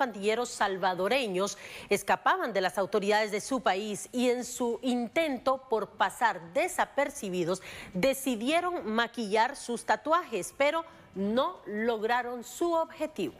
pandilleros salvadoreños escapaban de las autoridades de su país y en su intento por pasar desapercibidos decidieron maquillar sus tatuajes, pero no lograron su objetivo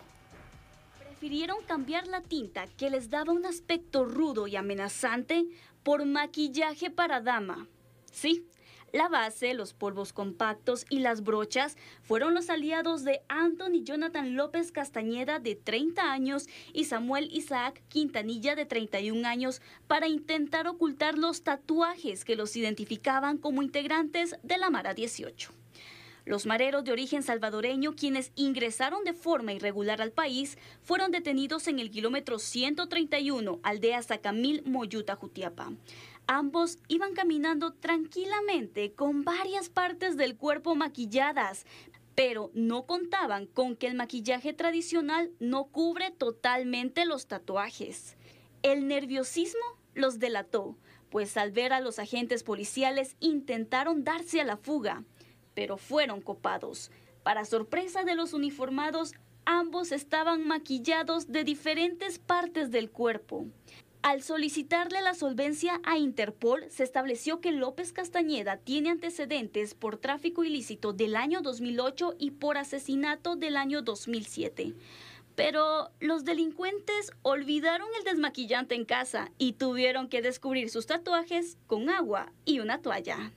prefirieron cambiar la tinta que les daba un aspecto rudo y amenazante por maquillaje para dama. Sí, la base, los polvos compactos y las brochas fueron los aliados de Anthony Jonathan López Castañeda de 30 años y Samuel Isaac Quintanilla de 31 años para intentar ocultar los tatuajes que los identificaban como integrantes de la Mara 18. Los mareros de origen salvadoreño, quienes ingresaron de forma irregular al país, fueron detenidos en el kilómetro 131, aldea Sacamil, Moyuta, Jutiapa. Ambos iban caminando tranquilamente con varias partes del cuerpo maquilladas, pero no contaban con que el maquillaje tradicional no cubre totalmente los tatuajes. El nerviosismo los delató, pues al ver a los agentes policiales intentaron darse a la fuga pero fueron copados. Para sorpresa de los uniformados, ambos estaban maquillados de diferentes partes del cuerpo. Al solicitarle la solvencia a Interpol, se estableció que López Castañeda tiene antecedentes por tráfico ilícito del año 2008 y por asesinato del año 2007. Pero los delincuentes olvidaron el desmaquillante en casa y tuvieron que descubrir sus tatuajes con agua y una toalla.